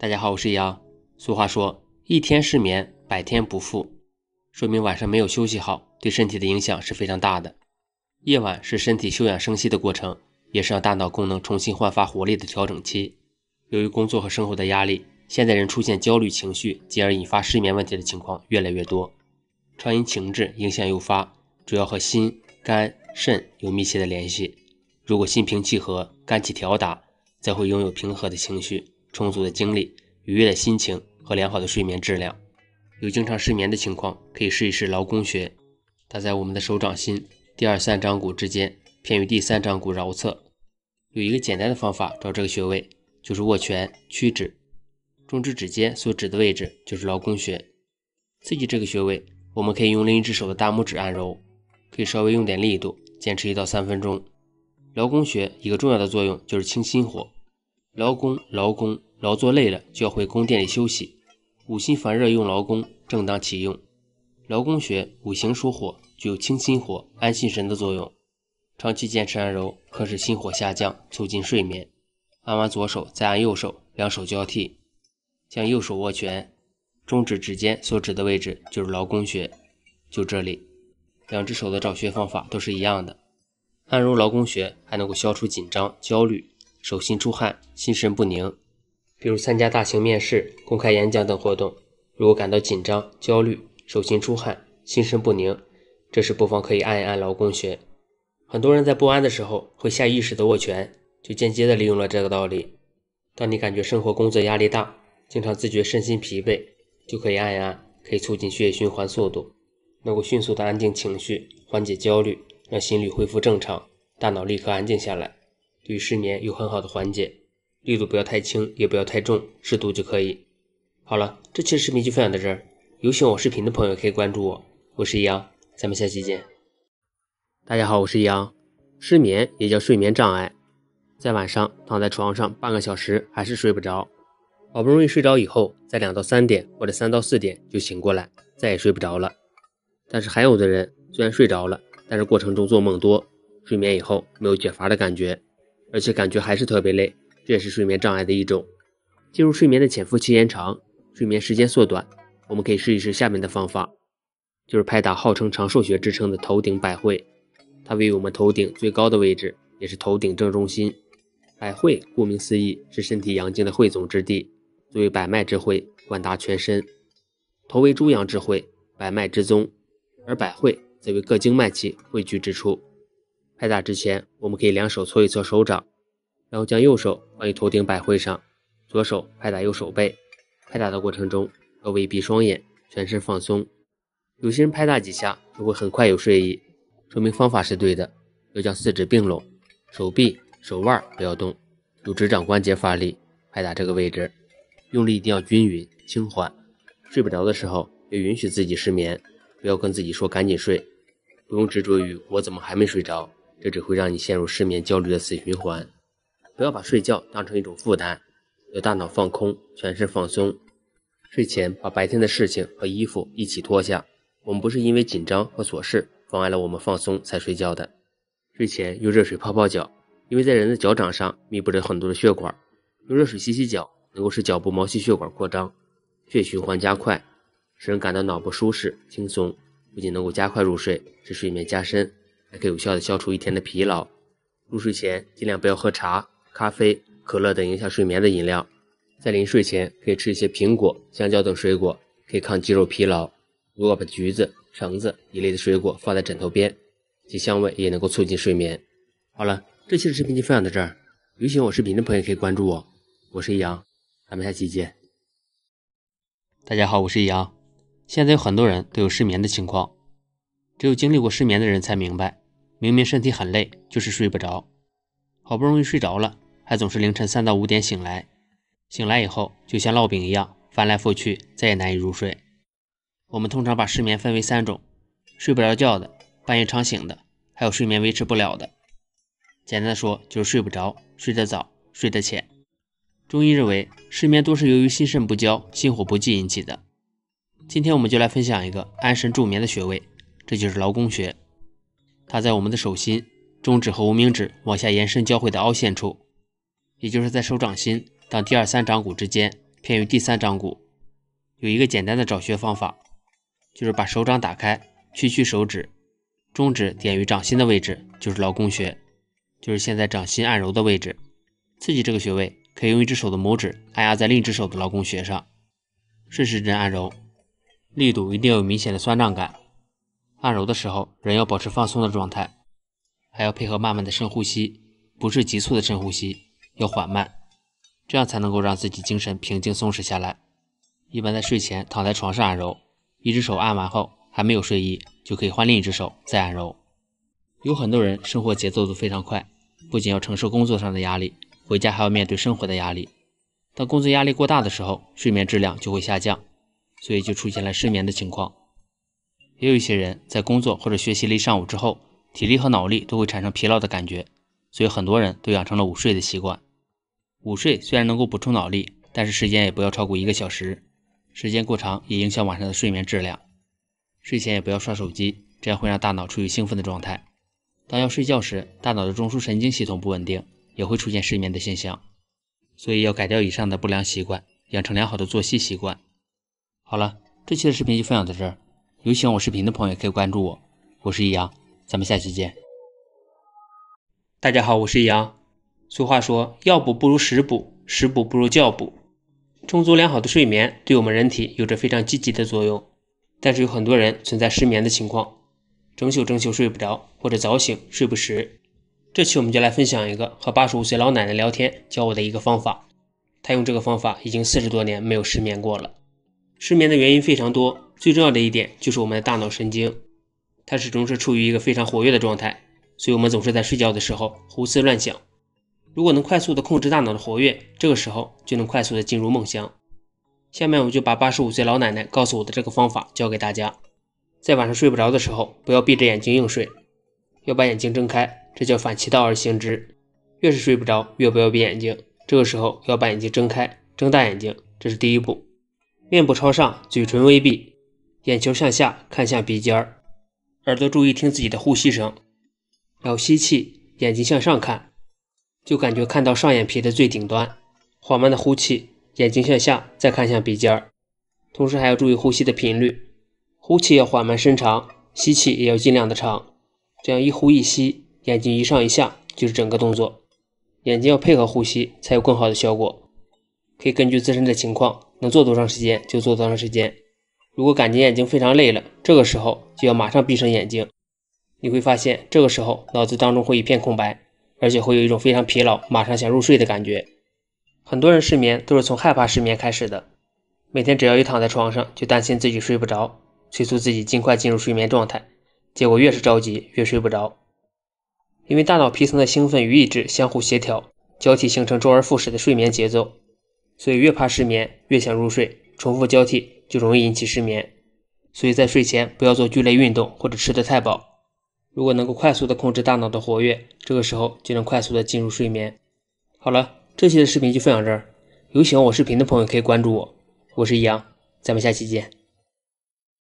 大家好，我是阳。俗话说，一天失眠百天不复，说明晚上没有休息好，对身体的影响是非常大的。夜晚是身体休养生息的过程，也是让大脑功能重新焕发活力的调整期。由于工作和生活的压力，现代人出现焦虑情绪，进而引发失眠问题的情况越来越多。超因情志影响诱发，主要和心、肝、肾有密切的联系。如果心平气和，肝气调达，才会拥有平和的情绪。充足的精力、愉悦的心情和良好的睡眠质量。有经常失眠的情况，可以试一试劳宫穴。它在我们的手掌心第二、三掌骨之间，偏于第三掌骨桡侧。有一个简单的方法找这个穴位，就是握拳屈指，中指指尖所指的位置就是劳宫穴。刺激这个穴位，我们可以用另一只手的大拇指按揉，可以稍微用点力度，坚持一到三分钟。劳宫穴一个重要的作用就是清心火。劳宫，劳宫。劳作累了就要回宫殿里休息。五心烦热用劳宫正当其用。劳宫穴五行属火，具有清心火、安心神的作用。长期坚持按揉，可使心火下降，促进睡眠。按完左手再按右手，两手交替。将右手握拳，中指指尖所指的位置就是劳宫穴，就这里。两只手的找穴方法都是一样的。按揉劳宫穴还能够消除紧张、焦虑、手心出汗、心神不宁。比如参加大型面试、公开演讲等活动，如果感到紧张、焦虑、手心出汗、心神不宁，这时不妨可以按一按劳宫穴。很多人在不安的时候会下意识的握拳，就间接的利用了这个道理。当你感觉生活、工作压力大，经常自觉身心疲惫，就可以按一按，可以促进血液循环速度，能够迅速的安定情绪，缓解焦虑，让心率恢复正常，大脑立刻安静下来，对于失眠有很好的缓解。力度不要太轻，也不要太重，适度就可以。好了，这期视频就分享到这儿。有喜欢我视频的朋友可以关注我，我是易阳，咱们下期见。大家好，我是易阳。失眠也叫睡眠障碍，在晚上躺在床上半个小时还是睡不着，好不容易睡着以后，在两到三点或者三到四点就醒过来，再也睡不着了。但是还有的人虽然睡着了，但是过程中做梦多，睡眠以后没有解乏的感觉，而且感觉还是特别累。这也是睡眠障碍的一种，进入睡眠的潜伏期延长，睡眠时间缩短。我们可以试一试下面的方法，就是拍打号称长寿穴之称的头顶百会。它位于我们头顶最高的位置，也是头顶正中心。百会顾名思义是身体阳经的汇总之地，作为百脉之会，贯达全身。头为诸阳之会，百脉之宗，而百会则为各经脉气汇聚之处。拍打之前，我们可以两手搓一搓手掌。然后将右手放于头顶百会上，左手拍打右手背，拍打的过程中要微闭双眼，全身放松。有些人拍打几下就会很快有睡意，说明方法是对的。要将四指并拢，手臂、手腕不要动，用指掌关节发力拍打这个位置，用力一定要均匀、轻缓。睡不着的时候，要允许自己失眠，不要跟自己说赶紧睡，不用执着于我怎么还没睡着，这只会让你陷入失眠焦虑的死循环。不要把睡觉当成一种负担，有大脑放空，全身放松。睡前把白天的事情和衣服一起脱下。我们不是因为紧张和琐事妨碍了我们放松才睡觉的。睡前用热水泡泡脚，因为在人的脚掌上密布着很多的血管，用热水洗洗脚能够使脚部毛细血管扩张，血循环加快，使人感到脑部舒适轻松。不仅能够加快入睡，使睡眠加深，还可以有效的消除一天的疲劳。入睡前尽量不要喝茶。咖啡、可乐等影响睡眠的饮料，在临睡前可以吃一些苹果、香蕉等水果，可以抗肌肉疲劳。如果把橘子、橙子一类的水果放在枕头边，其香味也能够促进睡眠。好了，这期的视频就分享到这儿。有喜欢我视频的朋友可以关注我，我是易阳，咱们下期见。大家好，我是易阳。现在有很多人都有失眠的情况，只有经历过失眠的人才明白，明明身体很累，就是睡不着。好不容易睡着了，还总是凌晨三到五点醒来。醒来以后，就像烙饼一样翻来覆去，再也难以入睡。我们通常把失眠分为三种：睡不着觉的，半夜常醒的，还有睡眠维持不了的。简单的说，就是睡不着、睡得早、睡得浅。中医认为，失眠多是由于心肾不交、心火不济引起的。今天我们就来分享一个安神助眠的穴位，这就是劳宫穴，它在我们的手心。中指和无名指往下延伸交汇的凹陷处，也就是在手掌心，到第二三掌骨之间，偏于第三掌骨，有一个简单的找穴方法，就是把手掌打开，屈曲手指，中指点于掌心的位置就是劳宫穴，就是现在掌心按揉的位置。刺激这个穴位可以用一只手的拇指按压在另一只手的劳宫穴上，顺时针按揉，力度一定要有明显的酸胀感。按揉的时候，人要保持放松的状态。还要配合慢慢的深呼吸，不是急促的深呼吸，要缓慢，这样才能够让自己精神平静松弛下来。一般在睡前躺在床上按揉，一只手按完后还没有睡意，就可以换另一只手再按揉。有很多人生活节奏都非常快，不仅要承受工作上的压力，回家还要面对生活的压力。当工作压力过大的时候，睡眠质量就会下降，所以就出现了失眠的情况。也有一些人在工作或者学习了一上午之后。体力和脑力都会产生疲劳的感觉，所以很多人都养成了午睡的习惯。午睡虽然能够补充脑力，但是时间也不要超过一个小时，时间过长也影响晚上的睡眠质量。睡前也不要刷手机，这样会让大脑处于兴奋的状态。当要睡觉时，大脑的中枢神经系统不稳定，也会出现失眠的现象。所以要改掉以上的不良习惯，养成良好的作息习惯。好了，这期的视频就分享到这儿。有喜欢我视频的朋友可以关注我，我是易阳。咱们下期见。大家好，我是易阳。俗话说，药补不如食补，食补不如觉补。充足良好的睡眠对我们人体有着非常积极的作用，但是有很多人存在失眠的情况，整宿整宿睡不着，或者早醒睡不实。这期我们就来分享一个和八十五岁老奶奶聊天教我的一个方法，她用这个方法已经四十多年没有失眠过了。失眠的原因非常多，最重要的一点就是我们的大脑神经。它始终是处于一个非常活跃的状态，所以我们总是在睡觉的时候胡思乱想。如果能快速的控制大脑的活跃，这个时候就能快速的进入梦乡。下面我就把八十五岁老奶奶告诉我的这个方法教给大家。在晚上睡不着的时候，不要闭着眼睛硬睡，要把眼睛睁开，这叫反其道而行之。越是睡不着，越不要闭眼睛，这个时候要把眼睛睁开，睁大眼睛，这是第一步。面部朝上，嘴唇微闭，眼球向下看向鼻尖儿。耳朵注意听自己的呼吸声，然后吸气，眼睛向上看，就感觉看到上眼皮的最顶端。缓慢的呼气，眼睛向下，再看向鼻尖儿。同时还要注意呼吸的频率，呼气要缓慢伸长，吸气也要尽量的长。这样一呼一吸，眼睛一上一下，就是整个动作。眼睛要配合呼吸，才有更好的效果。可以根据自身的情况，能做多长时间就做多长时间。如果感觉眼睛非常累了，这个时候就要马上闭上眼睛。你会发现，这个时候脑子当中会一片空白，而且会有一种非常疲劳、马上想入睡的感觉。很多人失眠都是从害怕失眠开始的，每天只要一躺在床上，就担心自己睡不着，催促自己尽快进入睡眠状态，结果越是着急越睡不着。因为大脑皮层的兴奋与抑制相互协调、交替，形成周而复始的睡眠节奏，所以越怕失眠越想入睡，重复交替。就容易引起失眠，所以在睡前不要做剧烈运动或者吃的太饱。如果能够快速的控制大脑的活跃，这个时候就能快速的进入睡眠。好了，这期的视频就分享这儿。有喜欢我视频的朋友可以关注我，我是易阳，咱们下期见。